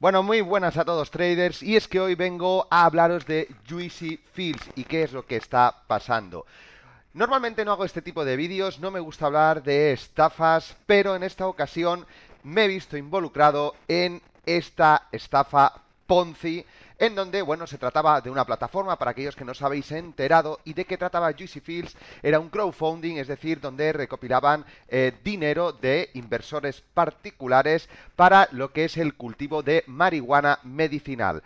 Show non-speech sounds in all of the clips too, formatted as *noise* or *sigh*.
Bueno, muy buenas a todos traders y es que hoy vengo a hablaros de Juicy Fields y qué es lo que está pasando. Normalmente no hago este tipo de vídeos, no me gusta hablar de estafas, pero en esta ocasión me he visto involucrado en esta estafa Ponzi en donde, bueno, se trataba de una plataforma, para aquellos que no os habéis enterado, y de qué trataba Juicy Fields, era un crowdfunding, es decir, donde recopilaban eh, dinero de inversores particulares para lo que es el cultivo de marihuana medicinal.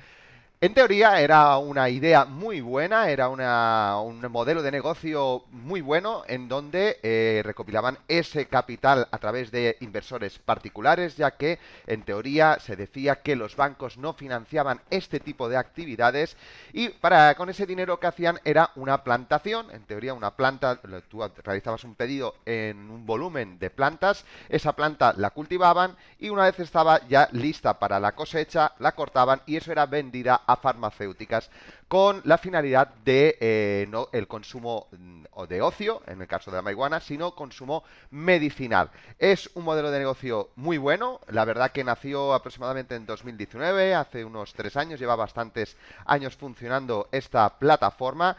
En teoría era una idea muy buena, era un modelo de negocio muy bueno en donde eh, recopilaban ese capital a través de inversores particulares, ya que en teoría se decía que los bancos no financiaban este tipo de actividades y para con ese dinero que hacían era una plantación, en teoría una planta, tú realizabas un pedido en un volumen de plantas, esa planta la cultivaban y una vez estaba ya lista para la cosecha, la cortaban y eso era vendida a farmacéuticas con la finalidad de eh, no el consumo mm, de ocio, en el caso de la marihuana, sino consumo medicinal. Es un modelo de negocio muy bueno, la verdad que nació aproximadamente en 2019, hace unos tres años, lleva bastantes años funcionando esta plataforma.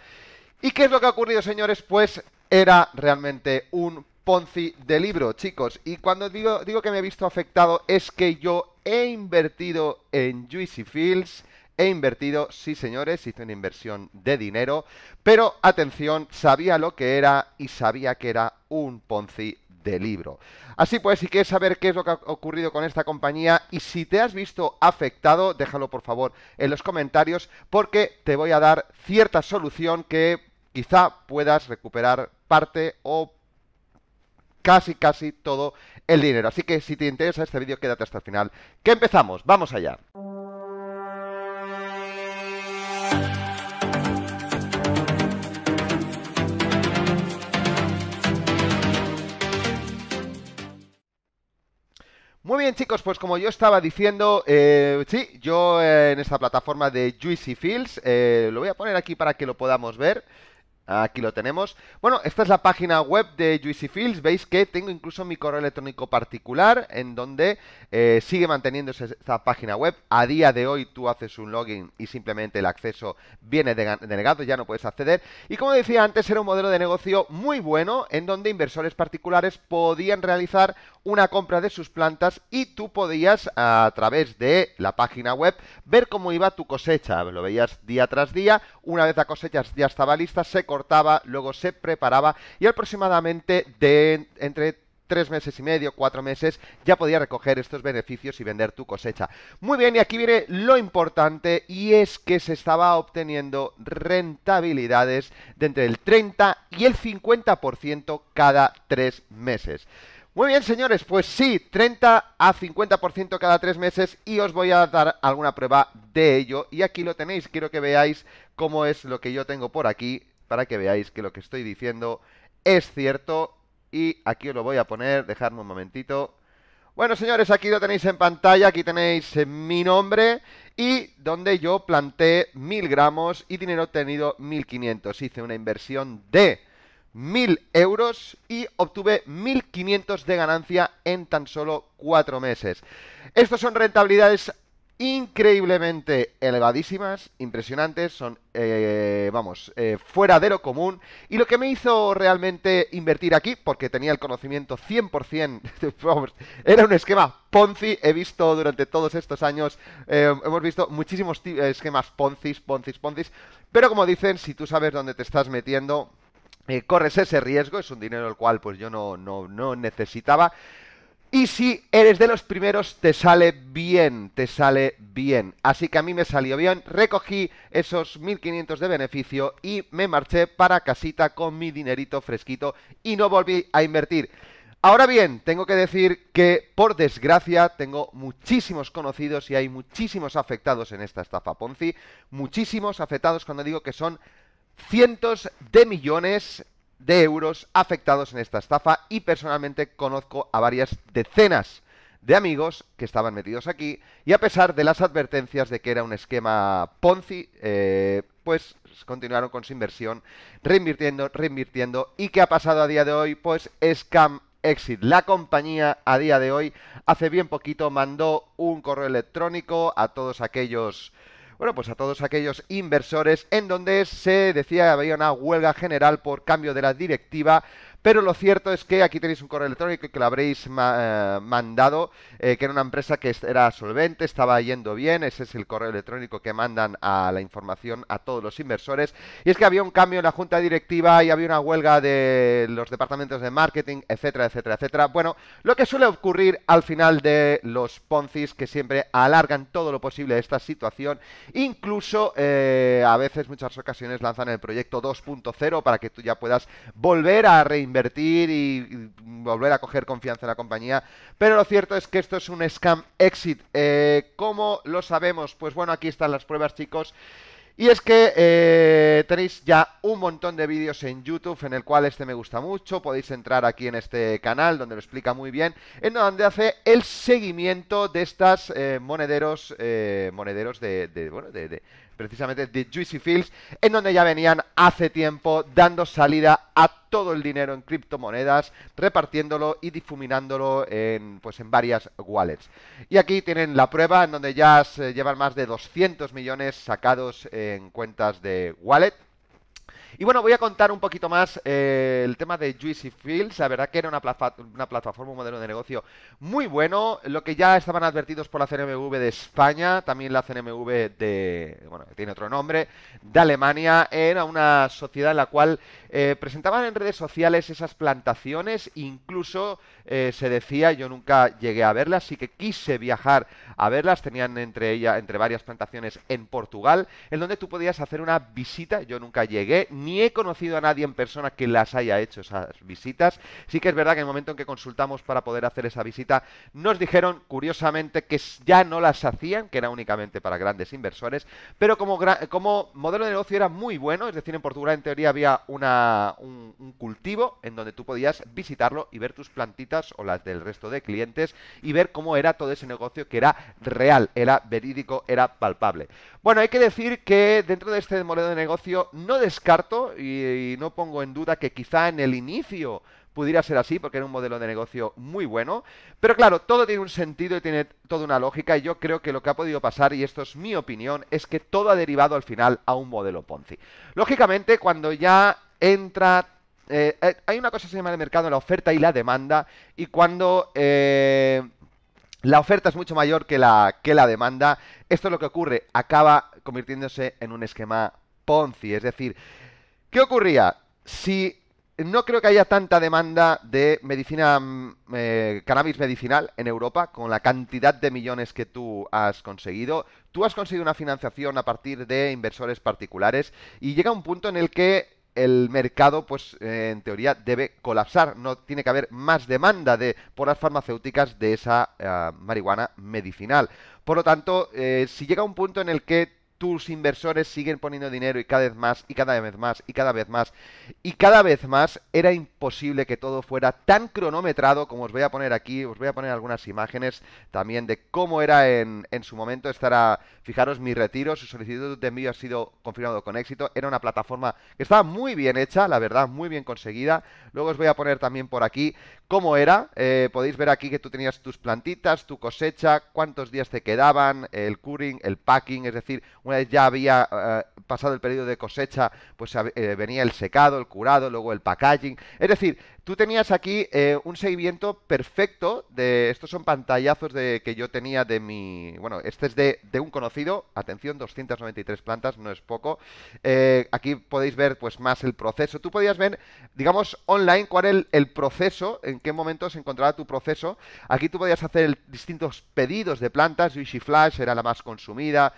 ¿Y qué es lo que ha ocurrido, señores? Pues era realmente un Ponzi de libro, chicos. Y cuando digo, digo que me he visto afectado es que yo he invertido en Juicy Fields He invertido, sí señores, hice una inversión de dinero, pero atención, sabía lo que era y sabía que era un Ponzi de libro. Así pues, si quieres saber qué es lo que ha ocurrido con esta compañía y si te has visto afectado, déjalo por favor en los comentarios porque te voy a dar cierta solución que quizá puedas recuperar parte o casi casi todo el dinero. Así que si te interesa este vídeo, quédate hasta el final, que empezamos. Vamos allá. Muy bien chicos, pues como yo estaba diciendo, eh, sí, yo eh, en esta plataforma de Juicy Fields, eh, lo voy a poner aquí para que lo podamos ver, aquí lo tenemos. Bueno, esta es la página web de Juicy Fields, veis que tengo incluso mi correo electrónico particular en donde sigue manteniéndose esta página web. A día de hoy tú haces un login y simplemente el acceso viene denegado, ya no puedes acceder. Y como decía antes, era un modelo de negocio muy bueno en donde inversores particulares podían realizar una compra de sus plantas y tú podías a través de la página web ver cómo iba tu cosecha. Lo veías día tras día, una vez la cosecha ya estaba lista, se cortaba, luego se preparaba y aproximadamente de entre tres meses y medio, cuatro meses, ya podías recoger estos beneficios y vender tu cosecha. Muy bien, y aquí viene lo importante y es que se estaba obteniendo rentabilidades de entre el 30 y el 50% cada tres meses. Muy bien, señores, pues sí, 30 a 50% cada tres meses y os voy a dar alguna prueba de ello. Y aquí lo tenéis, quiero que veáis cómo es lo que yo tengo por aquí, para que veáis que lo que estoy diciendo es cierto. Y aquí os lo voy a poner, dejadme un momentito. Bueno, señores, aquí lo tenéis en pantalla, aquí tenéis eh, mi nombre y donde yo planté 1000 gramos y dinero obtenido 1500. Hice una inversión de 1.000 euros y obtuve 1.500 de ganancia en tan solo 4 meses. Estos son rentabilidades increíblemente elevadísimas, impresionantes, son, eh, vamos, eh, fuera de lo común. Y lo que me hizo realmente invertir aquí, porque tenía el conocimiento 100%, *laughs* era un esquema Ponzi, he visto durante todos estos años, eh, hemos visto muchísimos esquemas Ponzi, Ponzi, Ponzi, pero como dicen, si tú sabes dónde te estás metiendo, eh, corres ese riesgo, es un dinero el cual pues yo no, no, no necesitaba. Y si eres de los primeros, te sale bien, te sale bien. Así que a mí me salió bien, recogí esos 1.500 de beneficio y me marché para casita con mi dinerito fresquito y no volví a invertir. Ahora bien, tengo que decir que por desgracia tengo muchísimos conocidos y hay muchísimos afectados en esta estafa Ponzi, muchísimos afectados cuando digo que son cientos de millones de euros afectados en esta estafa y personalmente conozco a varias decenas de amigos que estaban metidos aquí y a pesar de las advertencias de que era un esquema Ponzi, eh, pues continuaron con su inversión, reinvirtiendo, reinvirtiendo y ¿qué ha pasado a día de hoy? Pues Scam Exit. La compañía a día de hoy hace bien poquito mandó un correo electrónico a todos aquellos bueno, pues a todos aquellos inversores en donde se decía que había una huelga general por cambio de la directiva pero lo cierto es que aquí tenéis un correo electrónico que lo habréis eh, mandado, eh, que era una empresa que era solvente, estaba yendo bien. Ese es el correo electrónico que mandan a la información a todos los inversores. Y es que había un cambio en la junta directiva y había una huelga de los departamentos de marketing, etcétera, etcétera, etcétera. Bueno, lo que suele ocurrir al final de los Poncis, que siempre alargan todo lo posible esta situación, incluso eh, a veces, muchas ocasiones, lanzan el proyecto 2.0 para que tú ya puedas volver a reinventar invertir y volver a coger confianza en la compañía. Pero lo cierto es que esto es un scam exit. Eh, ¿Cómo lo sabemos? Pues bueno, aquí están las pruebas, chicos. Y es que eh, tenéis ya un montón de vídeos en YouTube en el cual este me gusta mucho. Podéis entrar aquí en este canal donde lo explica muy bien, en donde hace el seguimiento de estas eh, monederos, eh, monederos de, bueno, de precisamente de Juicy Fields, en donde ya venían hace tiempo dando salida a todo el dinero en criptomonedas, repartiéndolo y difuminándolo en, pues, en varias wallets. Y aquí tienen la prueba en donde ya se llevan más de 200 millones sacados en cuentas de wallet. Y bueno, voy a contar un poquito más eh, el tema de Juicy Fields. La verdad que era una, plataforma, un modelo de negocio muy bueno. Lo que ya estaban advertidos por la CNMV de España, también la CNMV de, bueno, tiene otro nombre, de Alemania, era una sociedad en la cual eh, presentaban en redes sociales esas plantaciones, incluso eh, se decía, yo nunca llegué a verlas, sí que quise viajar a verlas, tenían entre ella, entre varias plantaciones en Portugal, en donde tú podías hacer una visita, yo nunca llegué, ni he conocido a nadie en persona que las haya hecho esas visitas. Sí que es verdad que en el momento en que consultamos para poder hacer esa visita, nos dijeron curiosamente que ya no las hacían, que era únicamente para grandes inversores, pero como, modelo de negocio era muy bueno, es decir, en Portugal en teoría había un cultivo en donde tú podías visitarlo y ver tus plantitas o las del resto de clientes y ver cómo era todo ese negocio que era real, era verídico, era palpable. Bueno, hay que decir que dentro de este modelo de negocio no descarto y, no pongo en duda que quizá en el inicio pudiera ser así porque era un modelo de negocio muy bueno. Pero claro, todo tiene un sentido y tiene toda una lógica y yo creo que lo que ha podido pasar, y esto es mi opinión, es que todo ha derivado al final a un modelo Ponzi. Lógicamente, cuando ya entra... Eh, eh, hay una cosa que se llama el mercado, la oferta y la demanda, y cuando... Eh, la oferta es mucho mayor que la, que la demanda. Esto es lo que ocurre. Acaba convirtiéndose en un esquema Ponzi. Es decir, ¿Qué ocurría? Si no creo que haya tanta demanda de medicina, mm, eh, cannabis medicinal en Europa con la cantidad de millones que tú has conseguido. Tú has conseguido una financiación a partir de inversores particulares y llega un punto en el que el mercado, pues eh, en teoría, debe colapsar. No tiene que haber más demanda de, por las farmacéuticas de esa eh, marihuana medicinal. Por lo tanto, si llega un punto en el que tus inversores siguen poniendo dinero y cada vez más, y cada vez más, y cada vez más, y cada vez más, era imposible que todo fuera tan cronometrado como os voy a poner aquí, os voy a poner algunas imágenes también de cómo era en, en su momento, estará, fijaros, mi retiro, su solicitud de envío ha sido confirmado con éxito, era una plataforma que estaba muy bien hecha, la verdad, muy bien conseguida, luego os voy a poner también por aquí cómo era, eh, podéis ver aquí que tú tenías tus plantitas, tu cosecha, cuántos días te quedaban, el curing, el packing, es decir, una ya había eh, pasado el periodo de cosecha, pues eh, venía el secado, el curado, luego el packaging. Es decir, tú tenías aquí eh, un seguimiento perfecto de... Estos son pantallazos de, que yo tenía de mi... Bueno, este es de, un conocido. Atención, 293 plantas, no es poco. aquí podéis ver pues más el proceso. Tú podías ver, digamos, online cuál es el, proceso, en qué momento se encontraba tu proceso. Aquí tú podías hacer distintos pedidos de plantas. Wishy Flash era la más consumida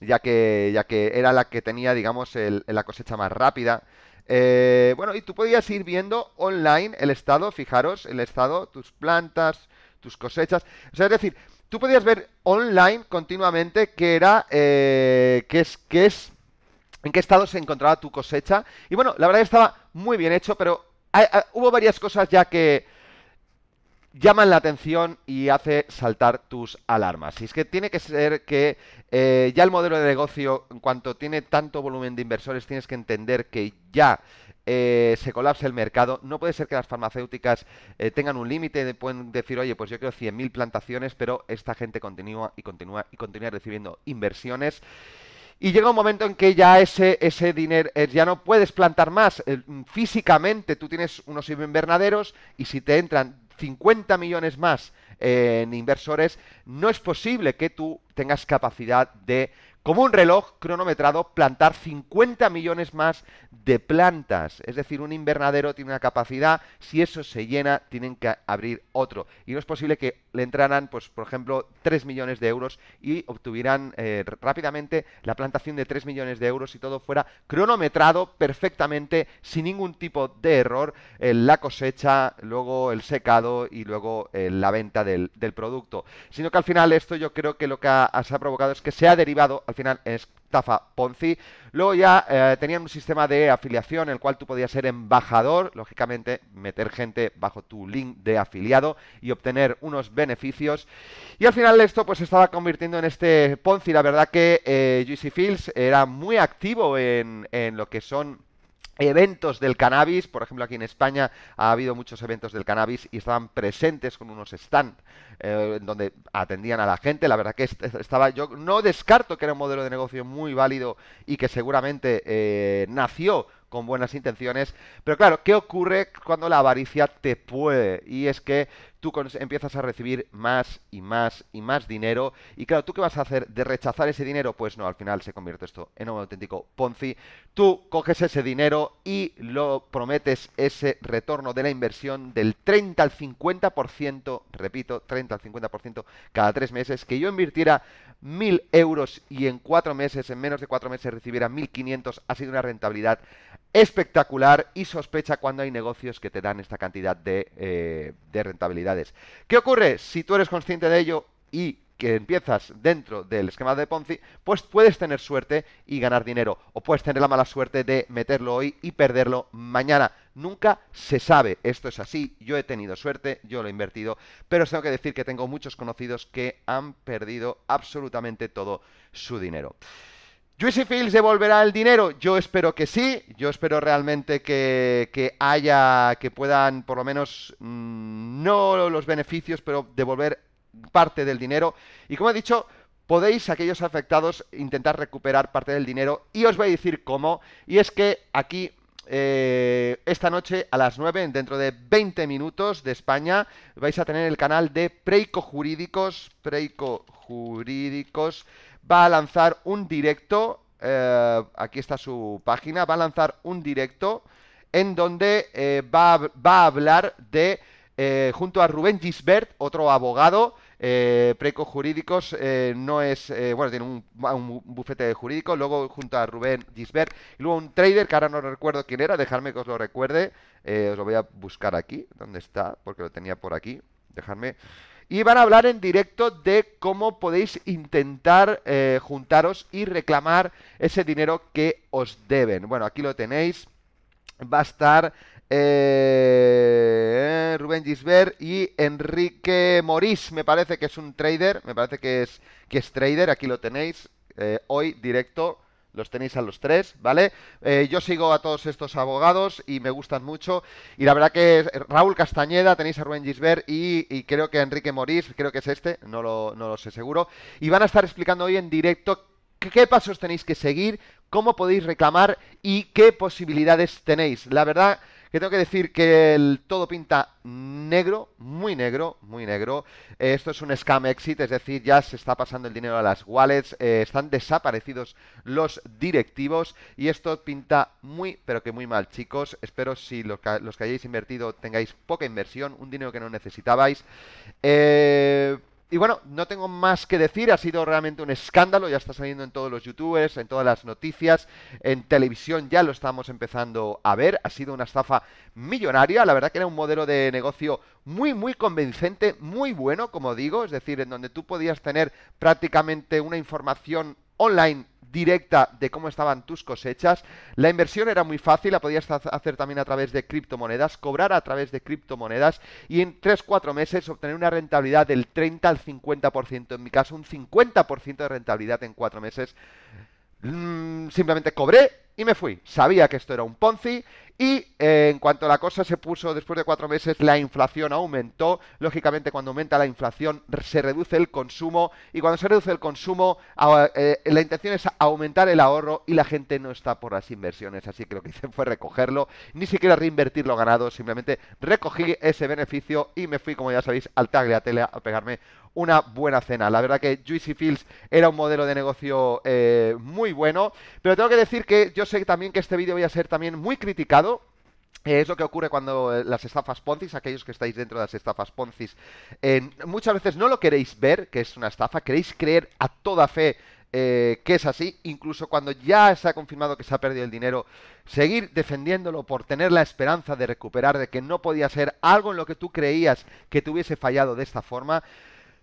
ya que, ya que era la que tenía, digamos, el, la cosecha más rápida. Eh, bueno, y tú podías ir viendo online el estado, fijaros, el estado, tus plantas, tus cosechas. O sea, es decir, tú podías ver online continuamente qué era, eh, qué es, qué es, en qué estado se encontraba tu cosecha. Y bueno, la verdad que estaba muy bien hecho, pero hubo varias cosas ya que, llaman la atención y hace saltar tus alarmas. Y es que tiene que ser que eh, ya el modelo de negocio, en cuanto tiene tanto volumen de inversores, tienes que entender que ya eh, se colapse el mercado. No puede ser que las farmacéuticas eh, tengan un límite, pueden decir, oye, pues yo quiero 100.000 plantaciones, pero esta gente continúa y continúa y continúa recibiendo inversiones. Y llega un momento en que ya ese, ese dinero, ya no puedes plantar más. Físicamente tú tienes unos invernaderos y si te entran 50 millones más en inversores, no es posible que tú tengas capacidad de, como un reloj cronometrado, plantar 50 millones más de plantas. Es decir, un invernadero tiene una capacidad, si eso se llena, tienen que abrir otro. Y no es posible que le entraran, pues, por ejemplo, 3 millones de euros y obtuvieran eh, rápidamente la plantación de 3 millones de euros y todo fuera cronometrado perfectamente, sin ningún tipo de error, eh, la cosecha, luego el secado y luego eh, la venta del, producto, sino que al final esto yo creo que lo que ha, se ha provocado es que se ha derivado al final en estafa Ponzi. Luego ya eh, tenían un sistema de afiliación en el cual tú podías ser embajador, lógicamente meter gente bajo tu link de afiliado y obtener unos beneficios. Y al final esto pues se estaba convirtiendo en este Ponzi. La verdad que eh, Juicy Fields era muy activo en, en lo que son eventos del cannabis, por ejemplo aquí en España ha habido muchos eventos del cannabis y estaban presentes con unos stand eh, donde atendían a la gente, la verdad que estaba, yo no descarto que era un modelo de negocio muy válido y que seguramente eh, nació con buenas intenciones. Pero claro, ¿qué ocurre cuando la avaricia te puede? Y es que tú empiezas a recibir más y más y más dinero. Y claro, ¿tú qué vas a hacer de rechazar ese dinero? Pues no, al final se convierte esto en un auténtico Ponzi. Tú coges ese dinero y lo prometes ese retorno de la inversión del 30 al 50%, repito, 30 al 50% cada tres meses, que yo invirtiera mil euros y en cuatro meses, en menos de cuatro meses, recibiera 1.500, ha sido una rentabilidad espectacular y sospecha cuando hay negocios que te dan esta cantidad eh, de, rentabilidades. ¿Qué ocurre? Si tú eres consciente de ello y que empiezas dentro del esquema de Ponzi, pues puedes tener suerte y ganar dinero, o puedes tener la mala suerte de meterlo hoy y perderlo mañana. Nunca se sabe, esto es así, yo he tenido suerte, yo lo he invertido, pero os tengo que decir que tengo muchos conocidos que han perdido absolutamente todo su dinero. Juicy Fields devolverá el dinero. Yo espero que sí. Yo espero realmente que, que haya, que puedan, por lo menos, mm, no los beneficios, pero devolver parte del dinero. Y como he dicho, podéis, aquellos afectados, intentar recuperar parte del dinero. Y os voy a decir cómo. Y es que aquí eh, esta noche a las 9, dentro de 20 minutos de España, vais a tener el canal de Preico Jurídicos, Preico Jurídicos, va a lanzar un directo, eh, aquí está su página, va a lanzar un directo en donde eh, va, a hablar de, eh, junto a Rubén Gisbert, otro abogado, eh, Jurídicos no es, bueno, tiene un, bufete jurídico, luego junto a Rubén Gisbert, y luego un trader que ahora no recuerdo quién era, dejadme que os lo recuerde, os lo voy a buscar aquí, ¿dónde está? Porque lo tenía por aquí, dejadme y van a hablar en directo de cómo podéis intentar eh, juntaros y reclamar ese dinero que os deben. Bueno, aquí lo tenéis. Va a estar eh, Rubén Gisbert y Enrique Morís, me parece que es un trader, me parece que es, que es trader, aquí lo tenéis, eh, hoy directo los tenéis a los tres, ¿vale? Eh, yo sigo a todos estos abogados y me gustan mucho. Y la verdad que eh, Raúl Castañeda, tenéis a Rubén Gisbert y, y, creo que Enrique Morís, creo que es este, no no lo sé seguro. Y van a estar explicando hoy en directo qué pasos tenéis que seguir, cómo podéis reclamar y qué posibilidades tenéis. La verdad que tengo que decir que todo pinta negro, muy negro, muy negro. Eh, esto es un scam exit, es decir, ya se está pasando el dinero a las wallets, eh, están desaparecidos los directivos y esto pinta muy, pero que muy mal, chicos. Espero si los que, los que hayáis invertido tengáis poca inversión, un dinero que no necesitabais. Eh y bueno, no tengo más que decir, ha sido realmente un escándalo, ya está saliendo en todos los youtubers, en todas las noticias, en televisión ya lo estamos empezando a ver, ha sido una estafa millonaria, la verdad que era un modelo de negocio muy, muy convincente, muy bueno, como digo, es decir, en donde tú podías tener prácticamente una información online directa de cómo estaban tus cosechas. La inversión era muy fácil, la podías hacer también a través de criptomonedas, cobrar a través de criptomonedas y en 3-4 meses obtener una rentabilidad del 30 al 50%, en mi caso un 50% de rentabilidad en 4 meses. Mm, simplemente cobré y me fui. Sabía que esto era un Ponzi y eh, en cuanto la cosa se puso después de cuatro meses, la inflación aumentó. Lógicamente, cuando aumenta la inflación, se reduce el consumo. Y cuando se reduce el consumo, eh, la intención es aumentar el ahorro y la gente no está por las inversiones. Así que lo que *laughs* hice fue recogerlo, ni siquiera reinvertir lo ganado. Simplemente recogí ese beneficio y me fui, como ya sabéis, al Tagliatelle a pegarme una buena cena. La verdad que Juicy Fields era un modelo de negocio eh, muy bueno, pero tengo que decir que yo sé también que este vídeo voy a ser también muy criticado eh, es lo que ocurre cuando eh, las estafas Ponzi, aquellos que estáis dentro de las estafas Ponzi, muchas veces no lo queréis ver, que es una estafa, queréis creer a toda fe que es así, incluso cuando ya se ha confirmado que se ha perdido el dinero, seguir defendiéndolo por tener la esperanza de recuperar, de que no podía ser algo en lo que tú creías que te hubiese fallado de esta forma.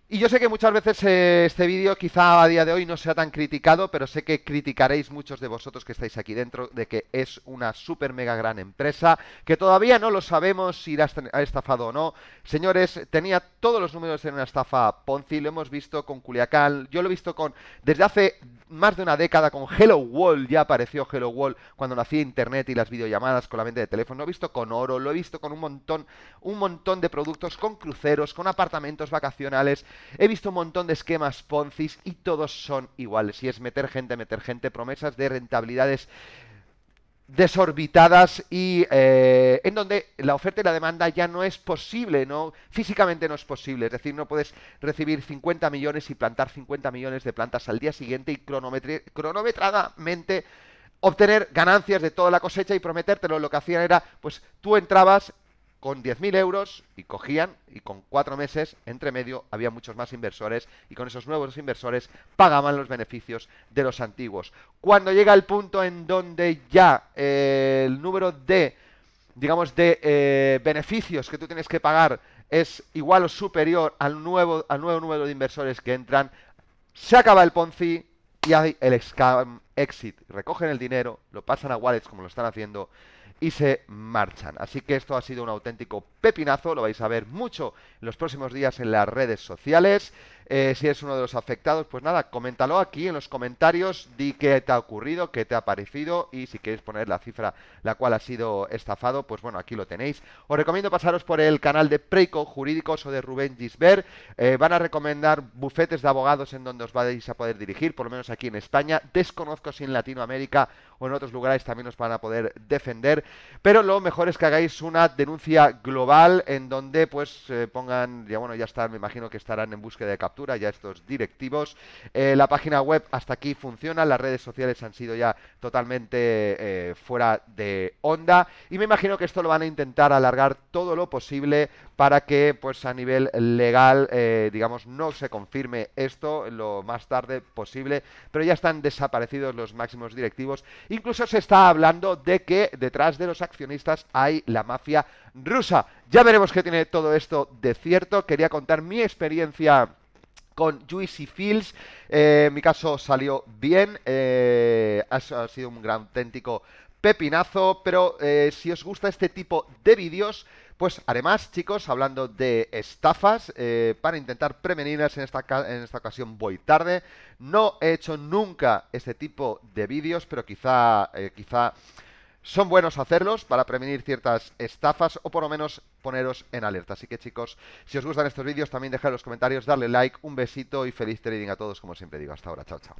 Y yo sé que muchas veces eh, este vídeo quizá a día de hoy no sea tan criticado, pero sé que criticaréis muchos de vosotros que estáis aquí dentro de que es una super mega gran empresa, que todavía no lo sabemos si ha estafado o no. Señores, tenía todos los números en una estafa Ponzi, lo hemos visto con Culiacán, yo lo he visto con desde hace más de una década con Hello Wall, ya apareció Hello Wall cuando nacía internet y las videollamadas con la mente de teléfono, lo he visto con oro, lo he visto con un montón, un montón de productos, con cruceros, con apartamentos vacacionales He visto un montón de esquemas Poncis y todos son iguales. Si es meter gente, meter gente, promesas de rentabilidades desorbitadas y eh, en donde la oferta y la demanda ya no es posible, no físicamente no es posible, es decir, no puedes recibir 50 millones y plantar 50 millones de plantas al día siguiente y cronometradamente obtener ganancias de toda la cosecha y prometértelo. Lo que hacían era, pues tú entrabas, con 10.000 euros y cogían y con cuatro meses entre medio había muchos más inversores y con esos nuevos inversores pagaban los beneficios de los antiguos. Cuando llega el punto en donde ya eh, el número de, digamos, de eh, beneficios que tú tienes que pagar es igual o superior al nuevo, al nuevo número de inversores que entran, se acaba el Ponzi y hay el scam exit. Recogen el dinero, lo pasan a wallets como lo están haciendo y se marchan. Así que esto ha sido un auténtico pepinazo, lo vais a ver mucho en los próximos días en las redes sociales. Eh, si eres uno de los afectados, pues nada, coméntalo aquí en los comentarios, di qué te ha ocurrido, qué te ha parecido y si queréis poner la cifra la cual ha sido estafado, pues bueno, aquí lo tenéis. Os recomiendo pasaros por el canal de Preico Jurídicos o de Rubén Gisbert. Eh, van a recomendar bufetes de abogados en donde os vais a poder dirigir, por lo menos aquí en España. Desconozco si en Latinoamérica o en otros lugares también os van a poder defender, pero lo mejor es que hagáis una denuncia global en donde pues eh, pongan, ya bueno, ya están, me imagino que estarán en búsqueda de ya estos directivos. Eh, la página web hasta aquí funciona, las redes sociales han sido ya totalmente eh, fuera de onda y me imagino que esto lo van a intentar alargar todo lo posible para que pues a nivel legal eh, digamos no se confirme esto lo más tarde posible pero ya están desaparecidos los máximos directivos incluso se está hablando de que detrás de los accionistas hay la mafia rusa ya veremos qué tiene todo esto de cierto quería contar mi experiencia con Juicy Fields. Eh, en mi caso salió bien, eh, ha, sido un gran auténtico pepinazo, pero eh, si os gusta este tipo de vídeos, pues además, chicos, hablando de estafas, para intentar prevenirlas en esta, en esta ocasión voy tarde. No he hecho nunca este tipo de vídeos, pero quizá, quizá son buenos hacerlos para prevenir ciertas estafas o por lo menos poneros en alerta. Así que chicos, si os gustan estos vídeos, también dejad los comentarios, darle like, un besito y feliz trading a todos, como siempre digo. Hasta ahora, chao, chao.